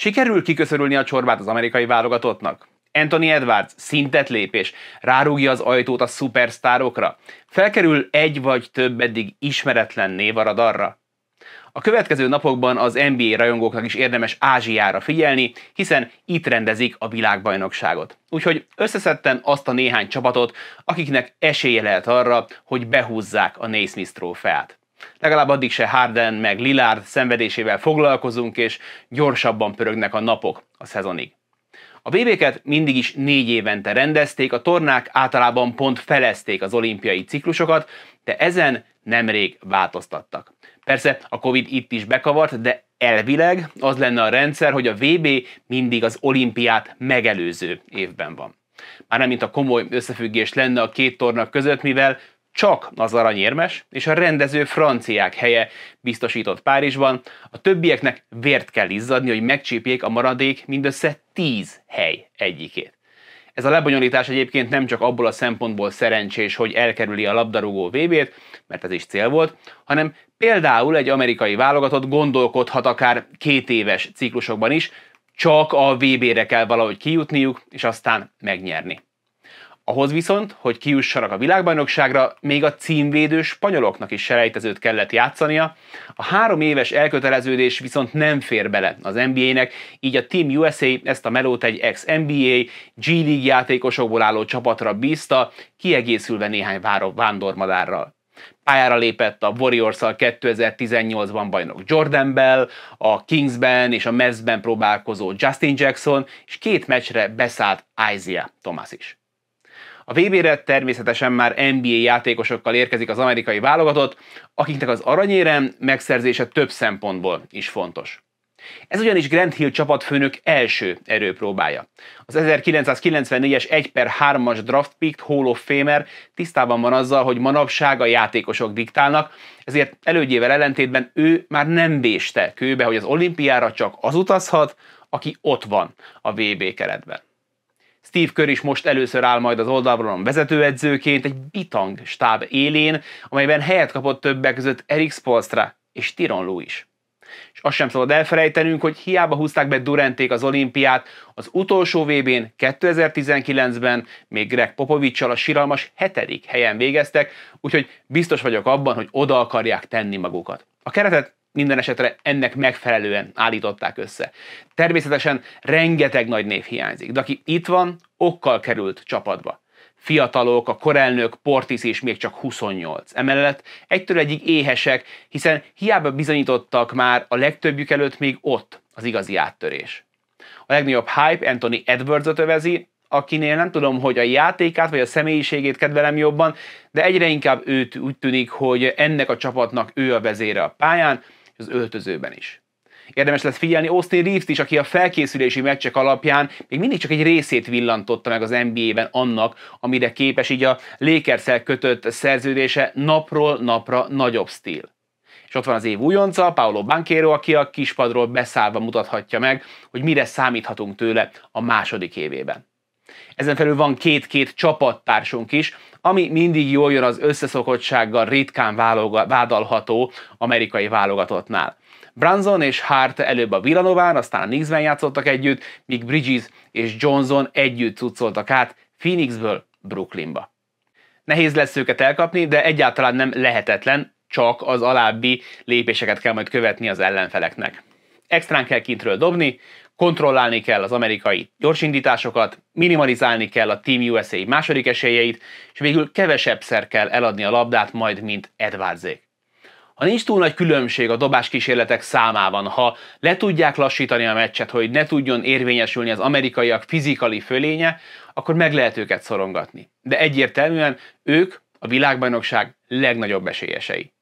Sikerül kiköszörülni a csorbát az amerikai válogatottnak? Anthony Edwards szintet lépés, rárúgja az ajtót a szupersztárokra, felkerül egy vagy több eddig ismeretlen név a radarra. A következő napokban az NBA rajongóknak is érdemes Ázsiára figyelni, hiszen itt rendezik a világbajnokságot. Úgyhogy összeszedtem azt a néhány csapatot, akiknek esélye lehet arra, hogy behúzzák a Naismith trófeát. Legalább addig se Harden meg Lillard szenvedésével foglalkozunk, és gyorsabban pörögnek a napok a szezonig. A VB-ket mindig is négy évente rendezték, a tornák általában pont felezték az olimpiai ciklusokat, de ezen nemrég változtattak. Persze a Covid itt is bekavart, de elvileg az lenne a rendszer, hogy a VB mindig az olimpiát megelőző évben van. Már nem mint a komoly összefüggés lenne a két torna között, mivel csak az aranyérmes és a rendező franciák helye biztosított Párizsban, a többieknek vért kell izzadni, hogy megcsípjék a maradék mindössze 10 hely egyikét. Ez a lebonyolítás egyébként nem csak abból a szempontból szerencsés, hogy elkerüli a labdarúgó VB-t, mert ez is cél volt, hanem például egy amerikai válogatott gondolkodhat akár két éves ciklusokban is, csak a VB-re kell valahogy kijutniuk, és aztán megnyerni. Ahhoz viszont, hogy kiussanak a világbajnokságra, még a címvédő spanyoloknak is selejtezőt kellett játszania. A három éves elköteleződés viszont nem fér bele az NBA-nek, így a Team USA ezt a melót egy ex-NBA, G-League játékosokból álló csapatra bízta, kiegészülve néhány vándormadárral. Pályára lépett a warriors 2018-ban bajnok Jordan Bell, a Kingsben és a Mavsben próbálkozó Justin Jackson, és két meccsre beszállt Isaiah Thomas is. A VB-re természetesen már NBA játékosokkal érkezik az amerikai válogatott, akiknek az aranyérem megszerzése több szempontból is fontos. Ez ugyanis Grant Hill csapatfőnök első erőpróbája. Az 1994-es 1 per 3-as draft pick Hall of Famer tisztában van azzal, hogy manapság a játékosok diktálnak, ezért elődjével ellentétben ő már nem véste kőbe, hogy az olimpiára csak az utazhat, aki ott van a VB keretben. Steve Kerr is most először áll majd az oldalról vezetőedzőként egy bitang stáb élén, amelyben helyet kapott többek között Erik Spolstra és Tiron Lou is. És azt sem szabad elfelejtenünk, hogy hiába húzták be Durenték az olimpiát, az utolsó vb n 2019-ben még Greg Popovicsal a siralmas hetedik helyen végeztek, úgyhogy biztos vagyok abban, hogy oda akarják tenni magukat. A keretet minden esetre ennek megfelelően állították össze. Természetesen rengeteg nagy név hiányzik, de aki itt van, okkal került csapatba. Fiatalok, a korelnök, Portis is még csak 28. Emellett egytől egyig éhesek, hiszen hiába bizonyítottak már a legtöbbjük előtt még ott az igazi áttörés. A legnagyobb hype Anthony edwards övezi, akinél nem tudom, hogy a játékát vagy a személyiségét kedvelem jobban, de egyre inkább őt úgy tűnik, hogy ennek a csapatnak ő a vezére a pályán, az öltözőben is. Érdemes lesz figyelni Austin Reeves-t is, aki a felkészülési meccsek alapján még mindig csak egy részét villantotta meg az NBA-ben annak, amire képes így a lakers kötött szerződése napról napra nagyobb stíl. És ott van az év újonca, Paolo Banquero, aki a kispadról beszállva mutathatja meg, hogy mire számíthatunk tőle a második évében. Ezen felül van két-két csapattársunk is, ami mindig jól jön az összeszokottsággal ritkán vádalható amerikai válogatottnál. Branson és Hart előbb a Villanován, aztán a Knicksben játszottak együtt, míg Bridges és Johnson együtt cuccoltak át Phoenixből Brooklynba. Nehéz lesz őket elkapni, de egyáltalán nem lehetetlen, csak az alábbi lépéseket kell majd követni az ellenfeleknek. Extrán kell kintről dobni, kontrollálni kell az amerikai gyorsindításokat, minimalizálni kell a Team USA második esélyeit, és végül kevesebbszer kell eladni a labdát majd, mint Edwardsék. Ha nincs túl nagy különbség a dobás kísérletek számában, ha le tudják lassítani a meccset, hogy ne tudjon érvényesülni az amerikaiak fizikali fölénye, akkor meg lehet őket szorongatni. De egyértelműen ők a világbajnokság legnagyobb esélyesei.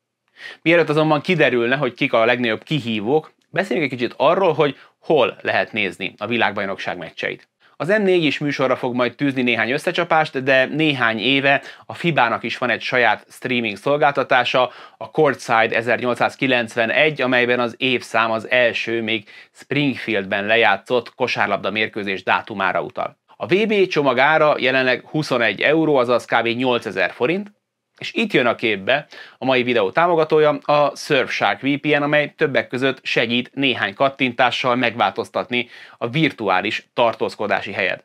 Mielőtt azonban kiderülne, hogy kik a legnagyobb kihívók, Beszéljünk egy kicsit arról, hogy hol lehet nézni a világbajnokság meccseit. Az M4 is műsorra fog majd tűzni néhány összecsapást, de néhány éve a Fibának is van egy saját streaming szolgáltatása, a Courtside 1891, amelyben az évszám az első, még Springfieldben lejátszott kosárlabda mérkőzés dátumára utal. A VB csomagára jelenleg 21 euró, azaz kb. 8000 forint, és itt jön a képbe a mai videó támogatója, a Surfshark VPN, amely többek között segít néhány kattintással megváltoztatni a virtuális tartózkodási helyet.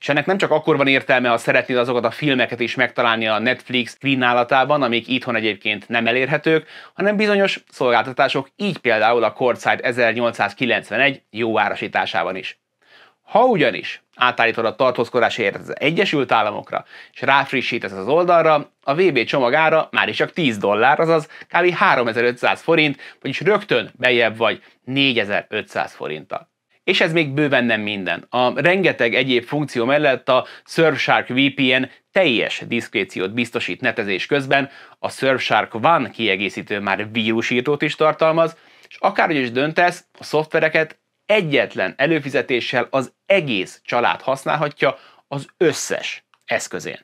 És ennek nem csak akkor van értelme, ha szeretnéd azokat a filmeket is megtalálni a Netflix kínálatában, amik itthon egyébként nem elérhetők, hanem bizonyos szolgáltatások, így például a Courtside 1891 jó árasításában is. Ha ugyanis átállítod a tartózkodási az Egyesült Államokra, és ráfrissítesz az oldalra, a VB csomagára már is csak 10 dollár, azaz kb. 3500 forint, vagyis rögtön bejebb vagy 4500 forinttal. És ez még bőven nem minden. A rengeteg egyéb funkció mellett a Surfshark VPN teljes diszkréciót biztosít netezés közben, a Surfshark One kiegészítő már vírusírtót is tartalmaz, és akárhogy is döntesz, a szoftvereket egyetlen előfizetéssel az egész család használhatja az összes eszközén.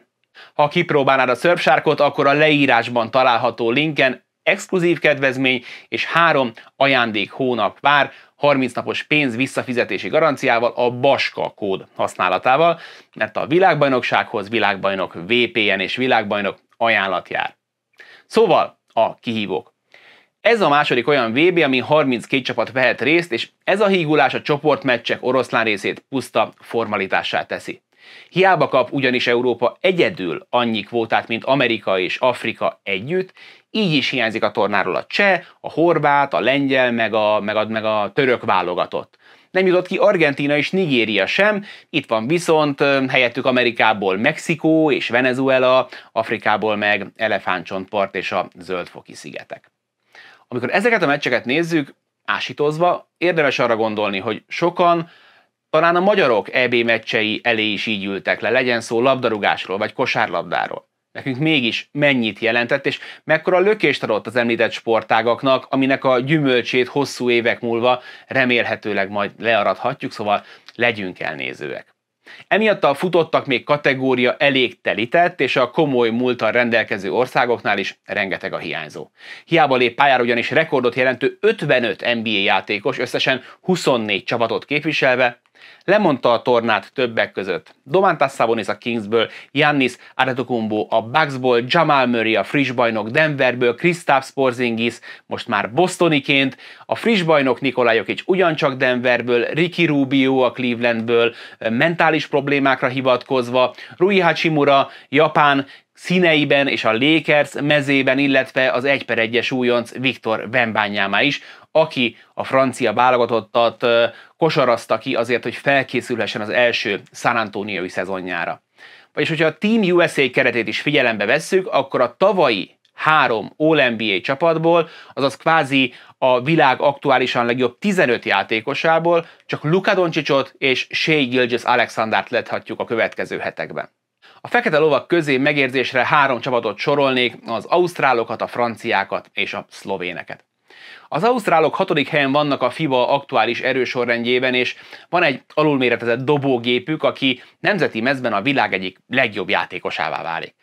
Ha kipróbálnád a Surfsharkot, akkor a leírásban található linken exkluzív kedvezmény és három ajándék hónap vár 30 napos pénz visszafizetési garanciával a Baska kód használatával, mert a világbajnoksághoz világbajnok VPN és világbajnok ajánlat jár. Szóval a kihívók ez a második olyan VB, ami 32 csapat vehet részt, és ez a hígulás a csoportmeccsek oroszlán részét puszta formalitássá teszi. Hiába kap ugyanis Európa egyedül annyi kvótát, mint Amerika és Afrika együtt, így is hiányzik a tornáról a cseh, a horvát, a lengyel, meg a, meg a, meg a török válogatott. Nem jutott ki Argentina és Nigéria sem, itt van viszont helyettük Amerikából Mexikó és Venezuela, Afrikából meg Elefántcsontpart és a Zöldfoki szigetek. Amikor ezeket a meccseket nézzük, ásítozva, érdemes arra gondolni, hogy sokan talán a magyarok EB meccsei elé is így ültek le, legyen szó labdarúgásról vagy kosárlabdáról. Nekünk mégis mennyit jelentett, és mekkora lökést adott az említett sportágaknak, aminek a gyümölcsét hosszú évek múlva remélhetőleg majd learadhatjuk, szóval legyünk elnézőek. Emiatt a futottak még kategória elég telített, és a komoly múltal rendelkező országoknál is rengeteg a hiányzó. Hiába lép pályára ugyanis rekordot jelentő 55 NBA játékos, összesen 24 csapatot képviselve, Lemondta a tornát többek között. Domantas Sabonis a Kingsből, Jannis Adetokumbo a Bucksból, Jamal Murray a friss bajnok Denverből, Kristaps Porzingis most már bostoniként, a friss bajnok Nikola Jokic ugyancsak Denverből, Ricky Rubio a Clevelandből, mentális problémákra hivatkozva, Rui Hachimura, Japán, színeiben és a Lakers mezében, illetve az 1 per 1-es újonc Viktor Vembányámá is, aki a francia válogatottat kosarazta ki azért, hogy felkészülhessen az első San Antonioi szezonjára. Vagyis, hogyha a Team USA keretét is figyelembe vesszük, akkor a tavalyi három All-NBA csapatból, azaz kvázi a világ aktuálisan legjobb 15 játékosából, csak Luka Doncsicsot és Shea Gilgis Alexandert lethatjuk a következő hetekben. A fekete lovak közé megérzésre három csapatot sorolnék, az ausztrálokat, a franciákat és a szlovéneket. Az ausztrálok hatodik helyen vannak a FIBA aktuális erősorrendjében, és van egy alulméretezett dobógépük, aki nemzeti mezben a világ egyik legjobb játékosává válik.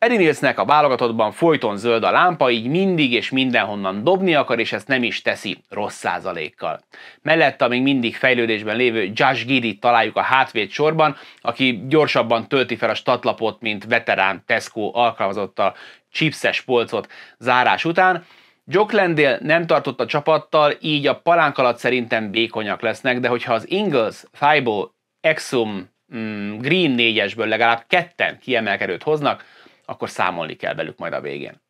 Eddie a válogatottban folyton zöld a lámpa, így mindig és mindenhonnan dobni akar, és ezt nem is teszi rossz százalékkal. Mellette a még mindig fejlődésben lévő Josh Giddy találjuk a hátvéd sorban, aki gyorsabban tölti fel a statlapot, mint veterán Tesco alkalmazott a chipses polcot zárás után, Jock Landale nem tartott a csapattal, így a palánk alatt szerintem békonyak lesznek, de hogyha az Ingles, Thibault, Exum, mm, Green négyesből legalább ketten kiemelkedőt hoznak, akkor számolni kell velük majd a végén.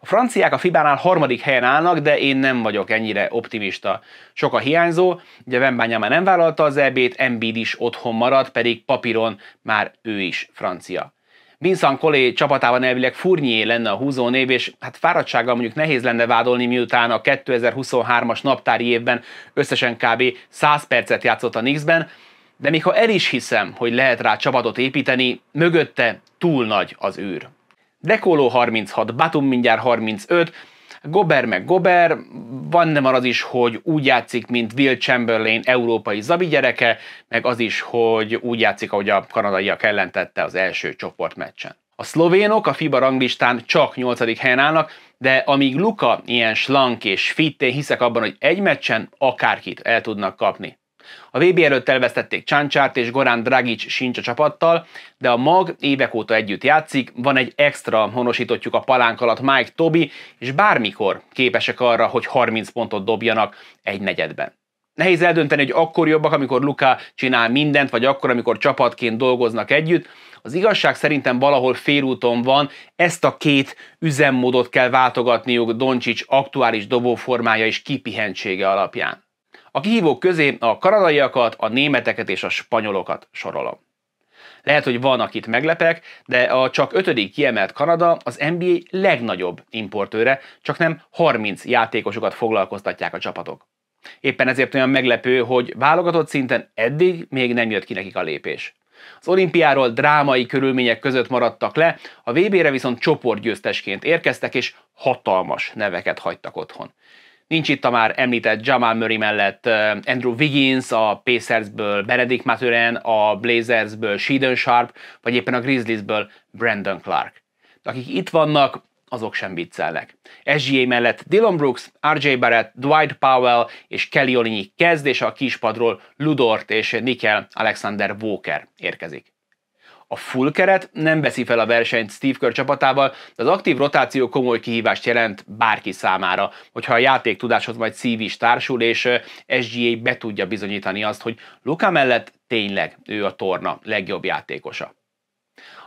A franciák a Fibánál harmadik helyen állnak, de én nem vagyok ennyire optimista. Sok a hiányzó, ugye Vembánya már nem vállalta az EB-t, Embiid is otthon maradt, pedig papíron már ő is francia. Vincent Collé csapatában elvileg furnyé lenne a húzó név, és hát fáradtsággal mondjuk nehéz lenne vádolni, miután a 2023-as naptári évben összesen kb. 100 percet játszott a Knicksben, de még ha el is hiszem, hogy lehet rá csapatot építeni, mögötte túl nagy az űr. Dekoló 36, Batum mindjárt 35, Gober meg Gober, van nem az is, hogy úgy játszik, mint Will Chamberlain európai zabi gyereke, meg az is, hogy úgy játszik, ahogy a kanadaiak ellen tette az első csoportmeccsen. A szlovénok a FIBA ranglistán csak 8. helyen állnak, de amíg Luka ilyen slank és fit, én hiszek abban, hogy egy meccsen akárkit el tudnak kapni. A VB előtt elvesztették Csáncsárt és Gorán Dragic sincs a csapattal, de a MAG évek óta együtt játszik, van egy extra honosítottjuk a palánk alatt Mike Tobi, és bármikor képesek arra, hogy 30 pontot dobjanak egy negyedben. Nehéz eldönteni, hogy akkor jobbak, amikor Luka csinál mindent, vagy akkor, amikor csapatként dolgoznak együtt. Az igazság szerintem valahol félúton van, ezt a két üzemmódot kell váltogatniuk Doncsics aktuális dobóformája és kipihentsége alapján. A kihívók közé a kanadaiakat, a németeket és a spanyolokat sorolom. Lehet, hogy van, akit meglepek, de a csak ötödik kiemelt Kanada az NBA legnagyobb importőre, csak nem 30 játékosokat foglalkoztatják a csapatok. Éppen ezért olyan meglepő, hogy válogatott szinten eddig még nem jött ki nekik a lépés. Az olimpiáról drámai körülmények között maradtak le, a VB-re viszont csoportgyőztesként érkeztek, és hatalmas neveket hagytak otthon. Nincs itt a már említett Jamal Murray mellett Andrew Wiggins, a Pacersből Benedict Maturin, a Blazersből Sheedon Sharp, vagy éppen a Grizzliesből Brandon Clark. De akik itt vannak, azok sem viccelnek. SGA mellett Dylan Brooks, RJ Barrett, Dwight Powell és Kelly Olynyik kezd, és a kispadról Ludort és Nickel Alexander Walker érkezik. A full keret nem veszi fel a versenyt Steve Kerr csapatával, de az aktív rotáció komoly kihívást jelent bárki számára, hogyha a játék tudáshoz majd szív is társul, és SGA be tudja bizonyítani azt, hogy Luka mellett tényleg ő a torna legjobb játékosa.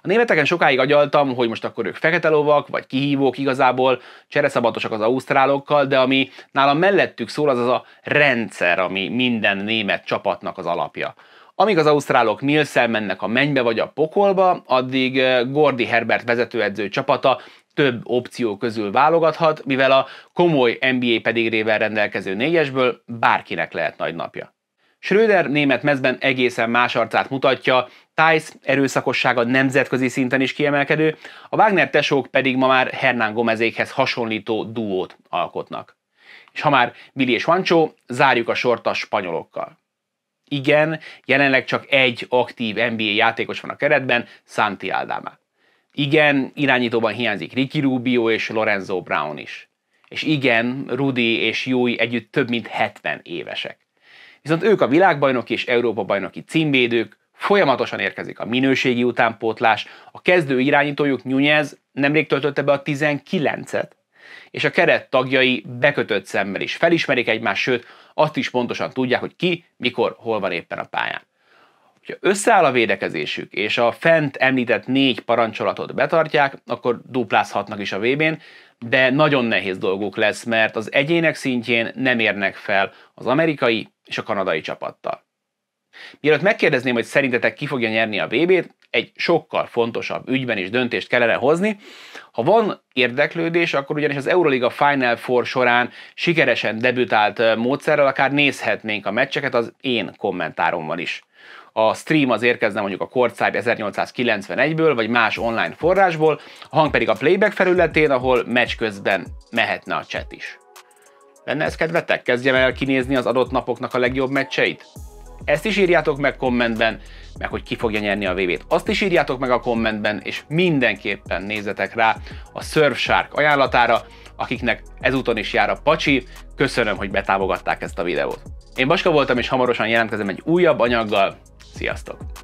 A németeken sokáig agyaltam, hogy most akkor ők fekete lovak, vagy kihívók igazából, csereszabatosak az ausztrálokkal, de ami nálam mellettük szól, az az a rendszer, ami minden német csapatnak az alapja. Amíg az ausztrálok Millsel mennek a mennybe vagy a pokolba, addig eh, Gordi Herbert vezetőedző csapata több opció közül válogathat, mivel a komoly NBA pedigrével rendelkező négyesből bárkinek lehet nagy napja. Schröder német mezben egészen más arcát mutatja, Tice erőszakossága nemzetközi szinten is kiemelkedő, a Wagner tesók pedig ma már Hernán Gomezékhez hasonlító duót alkotnak. És ha már Billy és Juancho, zárjuk a sort a spanyolokkal. Igen, jelenleg csak egy aktív NBA játékos van a keretben, Santi Aldama. Igen, irányítóban hiányzik Ricky Rubio és Lorenzo Brown is. És igen, Rudy és Jui együtt több mint 70 évesek. Viszont ők a világbajnok és Európa-bajnoki címvédők, folyamatosan érkezik a minőségi utánpótlás, a kezdő irányítójuk Nunez nemrég töltötte be a 19-et, és a keret tagjai bekötött szemmel is felismerik egymást, sőt, azt is pontosan tudják, hogy ki, mikor, hol van éppen a pályán. Ha összeáll a védekezésük, és a fent említett négy parancsolatot betartják, akkor duplázhatnak is a vb n de nagyon nehéz dolguk lesz, mert az egyének szintjén nem érnek fel az amerikai és a kanadai csapattal. Mielőtt megkérdezném, hogy szerintetek ki fogja nyerni a VB-t, egy sokkal fontosabb ügyben is döntést kellene hozni. Ha van érdeklődés, akkor ugyanis az Euroliga Final Four során sikeresen debütált módszerrel akár nézhetnénk a meccseket az én kommentárommal is. A stream az érkezne mondjuk a Courtside 1891-ből, vagy más online forrásból, a hang pedig a playback felületén, ahol meccs közben mehetne a chat is. Lenne ez kedvetek? Kezdjem el kinézni az adott napoknak a legjobb meccseit? Ezt is írjátok meg kommentben, meg hogy ki fogja nyerni a VV-t. Azt is írjátok meg a kommentben, és mindenképpen nézzetek rá a Surfshark ajánlatára, akiknek ezúton is jár a pacsi. Köszönöm, hogy betámogatták ezt a videót. Én Baska voltam, és hamarosan jelentkezem egy újabb anyaggal. Sziasztok!